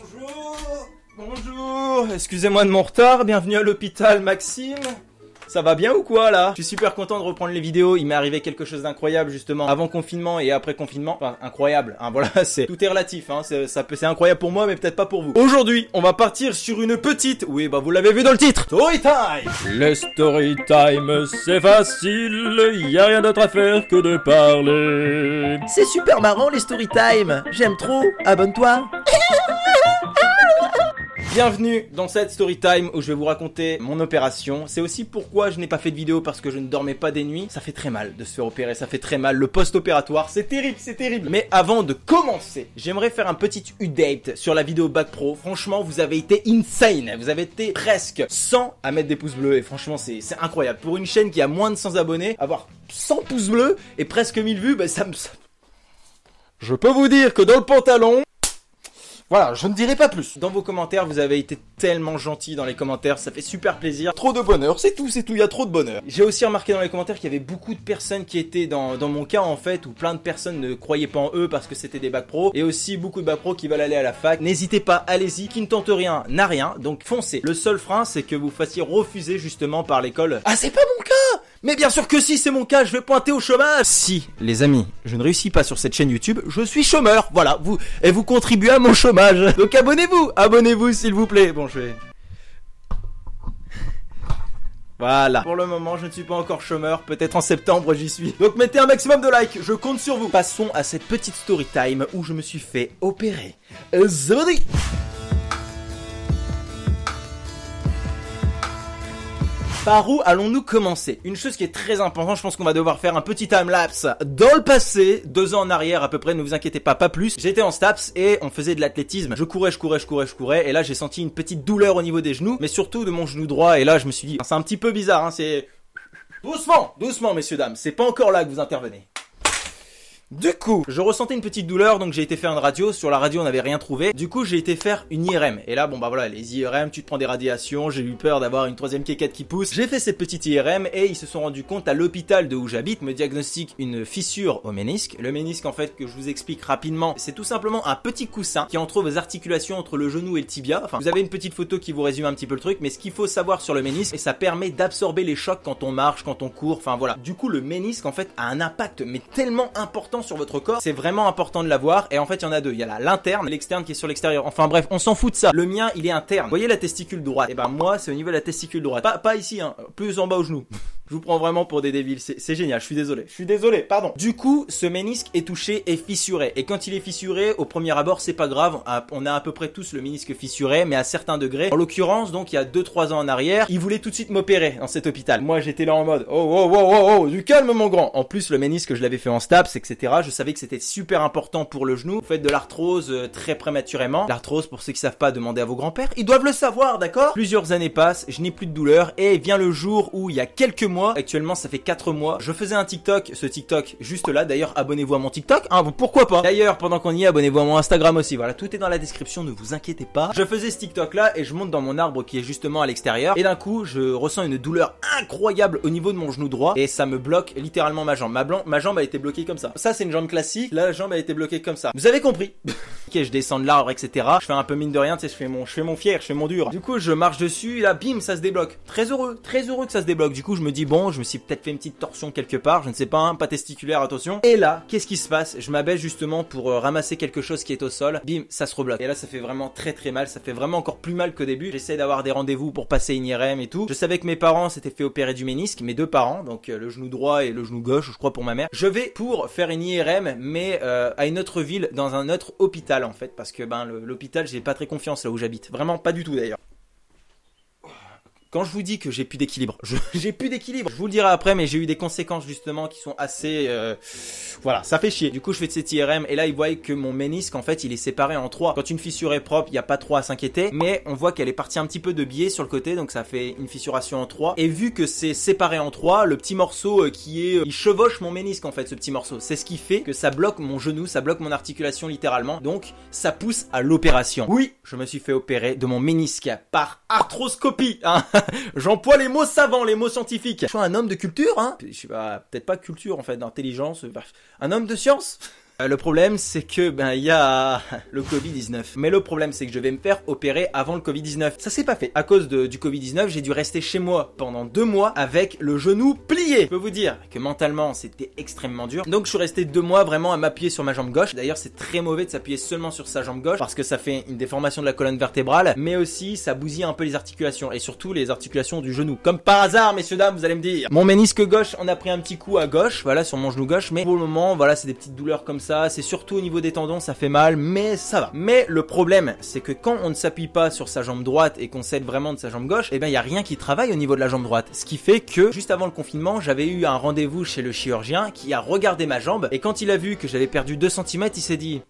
Bonjour Bonjour Excusez-moi de mon retard, bienvenue à l'hôpital Maxime ça va bien ou quoi là Je suis super content de reprendre les vidéos. Il m'est arrivé quelque chose d'incroyable justement avant confinement et après confinement. Enfin, incroyable. Hein, voilà, c'est tout est relatif. Hein, c'est, ça peut, c'est incroyable pour moi, mais peut-être pas pour vous. Aujourd'hui, on va partir sur une petite. Oui, bah vous l'avez vu dans le titre. Story time. Les story time, c'est facile. Y a rien d'autre à faire que de parler. C'est super marrant les story time. J'aime trop. Abonne-toi. Bienvenue dans cette story time où je vais vous raconter mon opération. C'est aussi pourquoi je n'ai pas fait de vidéo parce que je ne dormais pas des nuits. Ça fait très mal de se faire opérer, ça fait très mal. Le post-opératoire, c'est terrible, c'est terrible. Mais avant de commencer, j'aimerais faire un petit update sur la vidéo Bac Pro. Franchement, vous avez été insane. Vous avez été presque 100 à mettre des pouces bleus et franchement, c'est incroyable. Pour une chaîne qui a moins de 100 abonnés, avoir 100 pouces bleus et presque 1000 vues, bah, ça me... Je peux vous dire que dans le pantalon, voilà, je ne dirai pas plus. Dans vos commentaires, vous avez été tellement gentils dans les commentaires, ça fait super plaisir. Trop de bonheur, c'est tout, c'est tout, il y a trop de bonheur. J'ai aussi remarqué dans les commentaires qu'il y avait beaucoup de personnes qui étaient dans, mon cas en fait, où plein de personnes ne croyaient pas en eux parce que c'était des bac pro, et aussi beaucoup de bac pro qui veulent aller à la fac. N'hésitez pas, allez-y, qui ne tente rien n'a rien, donc foncez. Le seul frein, c'est que vous fassiez refuser justement par l'école. Ah, c'est pas bon mais bien sûr que si, c'est mon cas, je vais pointer au chômage. Si, les amis, je ne réussis pas sur cette chaîne YouTube, je suis chômeur. Voilà, vous et vous contribuez à mon chômage. Donc abonnez-vous, abonnez-vous s'il vous plaît. Bon, je vais voilà. Pour le moment, je ne suis pas encore chômeur. Peut-être en septembre, j'y suis. Donc mettez un maximum de likes. Je compte sur vous. Passons à cette petite story time où je me suis fait opérer. Zodi Par où allons-nous commencer Une chose qui est très importante, je pense qu'on va devoir faire un petit time-lapse dans le passé, deux ans en arrière à peu près, ne vous inquiétez pas, pas plus. J'étais en STAPS et on faisait de l'athlétisme. Je courais, je courais, je courais, je courais, et là j'ai senti une petite douleur au niveau des genoux, mais surtout de mon genou droit, et là je me suis dit, c'est un petit peu bizarre, hein, c'est... Doucement, doucement messieurs, dames, c'est pas encore là que vous intervenez. Du coup, je ressentais une petite douleur, donc j'ai été faire une radio. Sur la radio, on n'avait rien trouvé. Du coup, j'ai été faire une IRM. Et là, bon bah voilà, les IRM, tu te prends des radiations. J'ai eu peur d'avoir une troisième quéquette qui pousse. J'ai fait cette petite IRM et ils se sont rendus compte à l'hôpital de où j'habite, me diagnostique une fissure au ménisque. Le ménisque, en fait, que je vous explique rapidement, c'est tout simplement un petit coussin qui entre vos articulations entre le genou et le tibia. Enfin, vous avez une petite photo qui vous résume un petit peu le truc, mais ce qu'il faut savoir sur le ménisque, et ça permet d'absorber les chocs quand on marche, quand on court. Enfin voilà. Du coup, le ménisque, en fait, a un impact mais tellement important sur votre corps, c'est vraiment important de l'avoir. Et en fait, il y en a deux. Il y a l'interne, l'externe qui est sur l'extérieur. Enfin bref, on s'en fout de ça. Le mien, il est interne. Vous voyez la testicule droite Et eh ben moi, c'est au niveau de la testicule droite. Pas, pas ici, hein. plus en bas au genou. Je vous prends vraiment pour des débiles. C'est génial. Je suis désolé. Je suis désolé. Pardon. Du coup, ce ménisque est touché et fissuré. Et quand il est fissuré, au premier abord, c'est pas grave. On a à peu près tous le ménisque fissuré, mais à certains degrés. En l'occurrence, donc, il y a 2-3 ans en arrière, il voulait tout de suite m'opérer dans cet hôpital. Moi, j'étais là en mode, oh, oh, oh, oh, oh, du calme, mon grand. En plus, le ménisque, je l'avais fait en STAPS, etc. Je savais que c'était super important pour le genou. Vous faites de l'arthrose euh, très prématurément. L'arthrose, pour ceux qui savent pas, demandez à vos grands-pères. Ils doivent le savoir, d'accord? Plusieurs années passent, je n'ai plus de douleur, et vient le jour où, il y a quelques mois, Actuellement, ça fait 4 mois. Je faisais un TikTok, ce TikTok juste là. D'ailleurs, abonnez-vous à mon TikTok. Hein, pourquoi pas D'ailleurs, pendant qu'on y est, abonnez-vous à mon Instagram aussi. Voilà, tout est dans la description, ne vous inquiétez pas. Je faisais ce TikTok là et je monte dans mon arbre qui est justement à l'extérieur. Et d'un coup, je ressens une douleur incroyable au niveau de mon genou droit et ça me bloque littéralement ma jambe. Ma, jambe a été bloquée comme ça. Ça, c'est une jambe classique. Là, la jambe a été bloquée comme ça. Vous avez compris Ok, je descends de l'arbre, etc. Je fais un peu mine de rien, tu sais, je fais mon, je fais mon fier, je fais mon dur. Du coup, je marche dessus, et là, bim, ça se débloque. Très heureux, très heureux que ça se débloque. Du coup, je me dis, bon, je me suis peut-être fait une petite torsion quelque part, je ne sais pas, hein, pas testiculaire, attention. Et là, qu'est-ce qui se passe Je m'abaisse justement pour euh, ramasser quelque chose qui est au sol. Bim, ça se rebloque. Et là, ça fait vraiment très très mal, ça fait vraiment encore plus mal qu'au début. J'essaie d'avoir des rendez-vous pour passer une IRM et tout. Je savais que mes parents s'étaient fait opérer du ménisque, mes deux parents, donc euh, le genou droit et le genou gauche, je crois pour ma mère. Je vais pour faire une IRM, mais euh, à une autre ville, dans un autre hôpital en fait, parce que ben l'hôpital, j'ai pas très confiance là où j'habite, vraiment pas du tout d'ailleurs quand je vous dis que j'ai plus d'équilibre, j'ai plus d'équilibre. Je vous le dirai après, mais j'ai eu des conséquences justement qui sont assez, euh, voilà, ça fait chier. Du coup, je fais de cette IRM et là, ils voient que mon ménisque en fait, il est séparé en trois. Quand une fissure est propre, il n'y a pas trop à s'inquiéter, mais on voit qu'elle est partie un petit peu de biais sur le côté, donc ça fait une fissuration en trois. Et vu que c'est séparé en trois, le petit morceau euh, qui est, euh, il chevauche mon ménisque en fait, ce petit morceau. C'est ce qui fait que ça bloque mon genou, ça bloque mon articulation littéralement. Donc, ça pousse à l'opération. Oui, je me suis fait opérer de mon ménisque par arthroscopie. Hein. J'emploie les mots savants, les mots scientifiques. Je suis un homme de culture, hein. Je sais pas, peut-être pas culture en fait, d'intelligence, un homme de science. Euh, le problème, c'est que, ben, il y a le Covid-19. Mais le problème, c'est que je vais me faire opérer avant le Covid-19. Ça s'est pas fait. À cause du Covid-19, j'ai dû rester chez moi pendant deux mois avec le genou plié. Je peux vous dire que mentalement, c'était extrêmement dur. Donc, je suis resté deux mois vraiment à m'appuyer sur ma jambe gauche. D'ailleurs, c'est très mauvais de s'appuyer seulement sur sa jambe gauche parce que ça fait une déformation de la colonne vertébrale, mais aussi ça bousille un peu les articulations et surtout les articulations du genou. Comme par hasard, messieurs dames, vous allez me dire, mon ménisque gauche, on a pris un petit coup à gauche, voilà, sur mon genou gauche, mais pour le moment, voilà, c'est des petites douleurs comme ça c'est surtout au niveau des tendons, ça fait mal, mais ça va. Mais le problème, c'est que quand on ne s'appuie pas sur sa jambe droite et qu'on s'aide vraiment de sa jambe gauche, eh bien, il y a rien qui travaille au niveau de la jambe droite. Ce qui fait que juste avant le confinement, j'avais eu un rendez-vous chez le chirurgien qui a regardé ma jambe et quand il a vu que j'avais perdu 2 cm, il s'est dit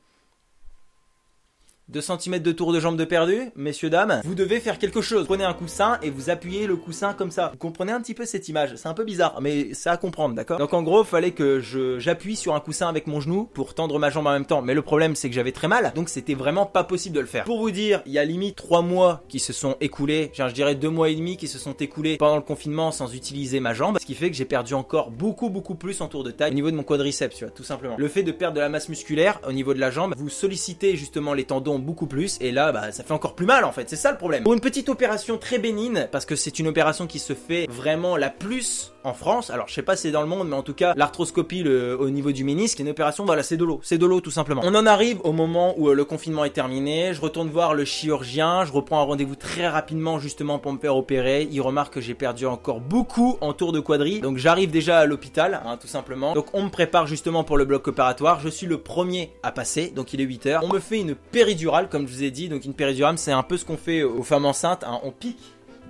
2 cm de tour de jambe de perdu, messieurs dames, vous devez faire quelque chose. Prenez un coussin et vous appuyez le coussin comme ça. Vous comprenez un petit peu cette image, c'est un peu bizarre, mais c'est à comprendre, d'accord Donc en gros, il fallait que j'appuie sur un coussin avec mon genou pour tendre ma jambe en même temps, mais le problème c'est que j'avais très mal, donc c'était vraiment pas possible de le faire. Pour vous dire, il y a limite 3 mois qui se sont écoulés, je dirais deux mois et demi qui se sont écoulés pendant le confinement sans utiliser ma jambe, ce qui fait que j'ai perdu encore beaucoup beaucoup plus en tour de taille au niveau de mon quadriceps, tu vois, tout simplement. Le fait de perdre de la masse musculaire au niveau de la jambe, vous sollicitez justement les tendons beaucoup plus et là bah, ça fait encore plus mal en fait, c'est ça le problème. Pour une petite opération très bénigne, parce que c'est une opération qui se fait vraiment la plus en France, alors je sais pas si c'est dans le monde, mais en tout cas l'arthroscopie au niveau du ménisque, une opération, voilà c'est de l'eau, c'est de l'eau tout simplement. On en arrive au moment où euh, le confinement est terminé, je retourne voir le chirurgien, je reprends un rendez-vous très rapidement justement pour me faire opérer, il remarque que j'ai perdu encore beaucoup en tour de quadrille, donc j'arrive déjà à l'hôpital, hein, tout simplement. Donc on me prépare justement pour le bloc opératoire, je suis le premier à passer, donc il est 8h, on me fait une péridurale comme je vous ai dit. Donc une péridurale, c'est un peu ce qu'on fait aux femmes enceintes. Hein. On pique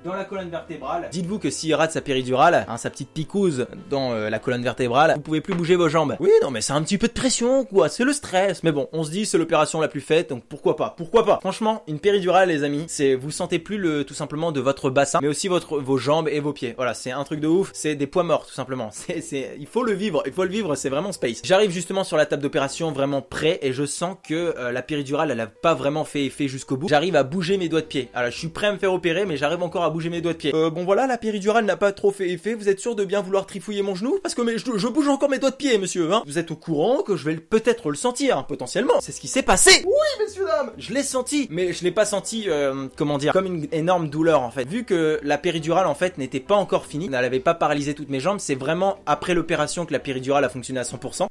dans la colonne vertébrale. Dites-vous que s'il rate sa péridurale, hein, sa petite picouse dans euh, la colonne vertébrale, vous pouvez plus bouger vos jambes. Oui, non, mais c'est un petit peu de pression, quoi, c'est le stress. Mais bon, on se dit, c'est l'opération la plus faite, donc pourquoi pas, pourquoi pas. Franchement, une péridurale, les amis, c'est vous sentez plus le tout simplement de votre bassin, mais aussi votre vos jambes et vos pieds. Voilà, c'est un truc de ouf, c'est des poids morts, tout simplement. C'est, c'est, il faut le vivre, il faut le vivre, c'est vraiment space. J'arrive justement sur la table d'opération vraiment prêt et je sens que euh, la péridurale, elle a pas vraiment fait effet jusqu'au bout. J'arrive à bouger mes doigts de pied. Alors, je suis prêt à me faire opérer, mais j'arrive encore à bouger mes doigts de pied. Euh, bon voilà, la péridurale n'a pas trop fait effet. Vous êtes sûr de bien vouloir trifouiller mon genou Parce que je, bouge encore mes doigts de pied, monsieur. Hein vous êtes au courant que je vais peut-être le sentir, hein, potentiellement. C'est ce qui s'est passé. Oui, messieurs dames, je l'ai senti, mais je l'ai pas senti, euh, comment dire, comme une énorme douleur en fait. Vu que la péridurale en fait n'était pas encore finie, elle n'avait pas paralysé toutes mes jambes. C'est vraiment après l'opération que la péridurale a fonctionné à 100%.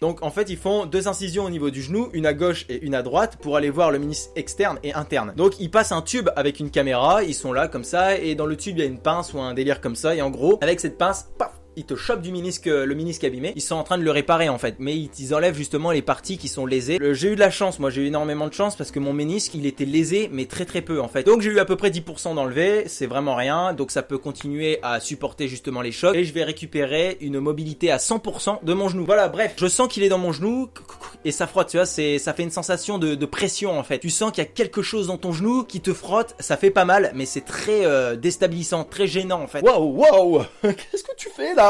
Donc en fait, ils font deux incisions au niveau du genou, une à gauche et une à droite, pour aller voir le ministre externe et interne. Donc ils passent un tube avec une caméra, ils sont là comme ça, et dans le tube il y a une pince ou un délire comme ça, et en gros, avec cette pince, paf, ils te chopent du ménisque le ménisque abîmé. Ils sont en train de le réparer en fait, mais ils, enlèvent justement les parties qui sont lésées. J'ai eu de la chance, moi j'ai eu énormément de chance parce que mon ménisque il était lésé, mais très très peu en fait. Donc j'ai eu à peu près 10% d'enlever, c'est vraiment rien, donc ça peut continuer à supporter justement les chocs et je vais récupérer une mobilité à 100% de mon genou. Voilà, bref, je sens qu'il est dans mon genou et ça frotte, tu vois, c'est ça fait une sensation de, de, pression en fait. Tu sens qu'il y a quelque chose dans ton genou qui te frotte, ça fait pas mal, mais c'est très euh, déstabilisant, très gênant en fait. Waouh, waouh, qu'est-ce que tu fais là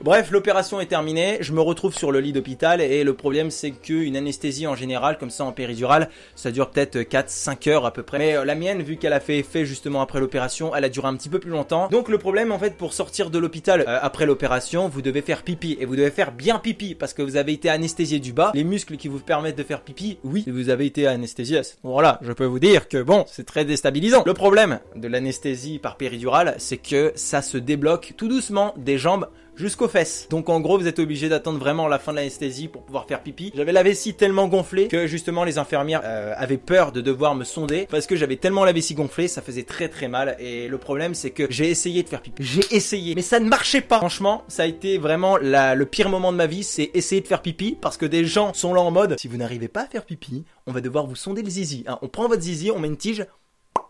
Bref, l'opération est terminée, je me retrouve sur le lit d'hôpital et le problème c'est qu'une anesthésie en général, comme ça en péridurale, ça dure peut-être 4-5 heures à peu près. Mais euh, la mienne, vu qu'elle a fait effet justement après l'opération, elle a duré un petit peu plus longtemps. Donc le problème en fait pour sortir de l'hôpital euh, après l'opération, vous devez faire pipi et vous devez faire bien pipi parce que vous avez été anesthésié du bas. Les muscles qui vous permettent de faire pipi, oui, vous avez été anesthésié. Voilà, je peux vous dire que bon, c'est très déstabilisant. Le problème de l'anesthésie par péridurale, c'est que ça se débloque tout doucement des jambes jusqu'aux fesses. Donc en gros, vous êtes obligé d'attendre vraiment la fin de l'anesthésie pour pouvoir faire pipi. J'avais la vessie tellement gonflée que justement les infirmières euh, avaient peur de devoir me sonder parce que j'avais tellement la vessie gonflée, ça faisait très très mal. Et le problème, c'est que j'ai essayé de faire pipi. J'ai essayé, mais ça ne marchait pas. Franchement, ça a été vraiment le pire moment de ma vie, c'est essayer de faire pipi parce que des gens sont là en mode si vous n'arrivez pas à faire pipi, on va devoir vous sonder le zizi. Hein, on prend votre zizi, on met une tige,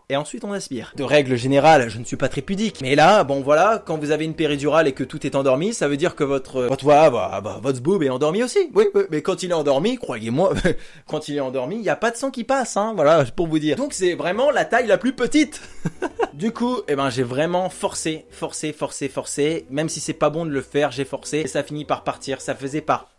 et ensuite on aspire. De règle générale, je ne suis pas très pudique, mais là, bon voilà, quand vous avez une péridurale et que tout est endormi, ça veut dire que votre euh, votre voix, bah, bah, votre boob est endormi aussi. Oui, mais quand il est endormi, croyez-moi, quand il est endormi, il n'y a pas de sang qui passe, hein, voilà, pour vous dire. Donc c'est vraiment la taille la plus petite. du coup, eh ben j'ai vraiment forcé, forcé, forcé, forcé, même si c'est pas bon de le faire, j'ai forcé et ça finit par partir. Ça faisait pas.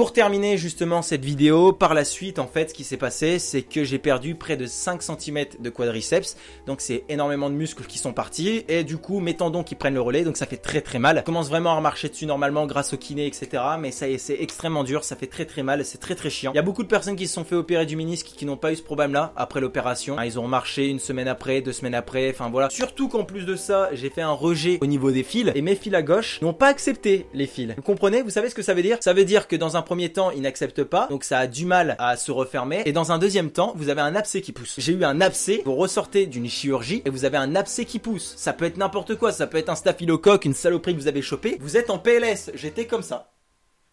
Pour terminer justement cette vidéo, par la suite en fait ce qui s'est passé c'est que j'ai perdu près de 5 cm de quadriceps, donc c'est énormément de muscles qui sont partis et du coup mes tendons qui prennent le relais donc ça fait très très mal. Je commence vraiment à remarcher dessus normalement grâce au kiné etc mais ça c'est extrêmement dur, ça fait très très mal, c'est très très chiant. Il y a beaucoup de personnes qui se sont fait opérer du ménisque qui n'ont pas eu ce problème là après l'opération, ils ont marché une semaine après, deux semaines après, enfin voilà. Surtout qu'en plus de ça j'ai fait un rejet au niveau des fils et mes fils à gauche n'ont pas accepté les fils. Vous comprenez Vous savez ce que ça veut dire Ça veut dire que dans un premier temps, il n'accepte pas, donc ça a du mal à se refermer. Et dans un deuxième temps, vous avez un abcès qui pousse. J'ai eu un abcès, vous ressortez d'une chirurgie et vous avez un abcès qui pousse. Ça peut être n'importe quoi, ça peut être un staphylocoque, une saloperie que vous avez chopée, Vous êtes en PLS, j'étais comme ça.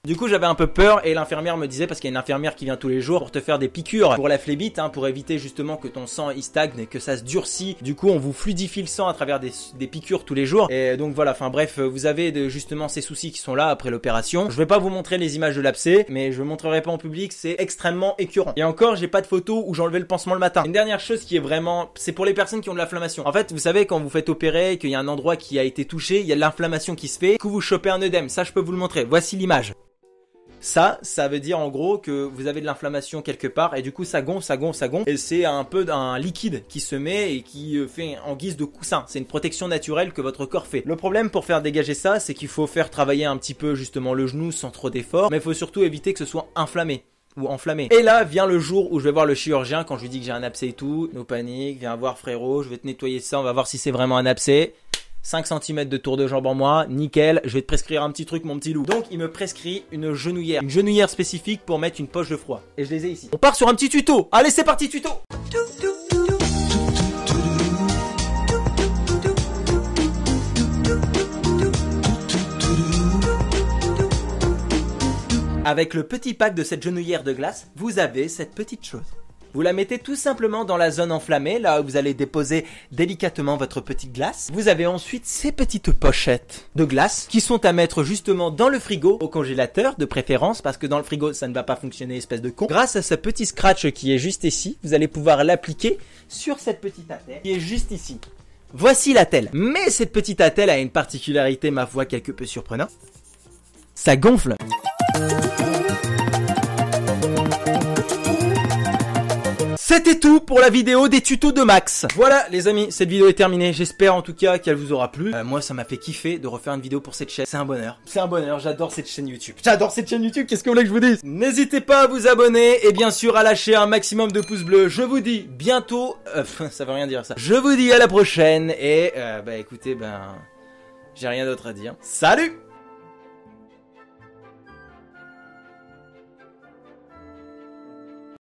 Du coup, j'avais un peu peur et l'infirmière me disait, parce qu'il y a une infirmière qui vient tous les jours pour te faire des piqûres pour la flébite, hein, pour éviter justement que ton sang il stagne et que ça se durcit. Du coup, on vous fluidifie le sang à travers des, piqûres tous les jours. Et donc voilà, enfin bref, vous avez de, justement ces soucis qui sont là après l'opération. Je vais pas vous montrer les images de l'abcès, mais je ne montrerai pas en public, c'est extrêmement écœurant. Et encore, j'ai pas de photo où j'enlevais le pansement le matin. Une dernière chose qui est vraiment, c'est pour les personnes qui ont de l'inflammation. En fait, vous savez, quand vous faites opérer, qu'il y a un endroit qui a été touché, il y a de l'inflammation qui se fait, que vous chopez un œdème. Ça, je peux vous le montrer. Voici l'image. Ça, ça veut dire en gros que vous avez de l'inflammation quelque part et du coup ça gonfle, ça gonfle, ça gonfle. Et c'est un peu un liquide qui se met et qui euh, fait en guise de coussin. C'est une protection naturelle que votre corps fait. Le problème pour faire dégager ça, c'est qu'il faut faire travailler un petit peu justement le genou sans trop d'efforts, mais il faut surtout éviter que ce soit inflammé ou enflammé. Et là vient le jour où je vais voir le chirurgien quand je lui dis que j'ai un abcès et tout. nous panique, viens voir frérot, je vais te nettoyer ça, on va voir si c'est vraiment un abcès. 5 cm de tour de jambe en moi, nickel, je vais te prescrire un petit truc mon petit loup. Donc il me prescrit une genouillère, une genouillère spécifique pour mettre une poche de froid. Et je les ai ici. On part sur un petit tuto. Allez, c'est parti tuto. Avec le petit pack de cette genouillère de glace, vous avez cette petite chose. Vous la mettez tout simplement dans la zone enflammée, là où vous allez déposer délicatement votre petite glace. Vous avez ensuite ces petites pochettes de glace qui sont à mettre justement dans le frigo, au congélateur de préférence, parce que dans le frigo ça ne va pas fonctionner, espèce de con. Grâce à ce petit scratch qui est juste ici, vous allez pouvoir l'appliquer sur cette petite attelle qui est juste ici. Voici l'attelle. Mais cette petite attelle a une particularité, ma foi, quelque peu surprenante. Ça gonfle. C'était tout pour la vidéo des tutos de Max. Voilà les amis, cette vidéo est terminée. J'espère en tout cas qu'elle vous aura plu. Euh, moi ça m'a fait kiffer de refaire une vidéo pour cette chaîne. C'est un bonheur. C'est un bonheur, j'adore cette chaîne YouTube. J'adore cette chaîne YouTube, qu'est-ce que vous voulez que je vous dise N'hésitez pas à vous abonner et bien sûr à lâcher un maximum de pouces bleus. Je vous dis bientôt... Euh, ça veut rien dire ça. Je vous dis à la prochaine et euh, bah écoutez, ben... J'ai rien d'autre à dire. Salut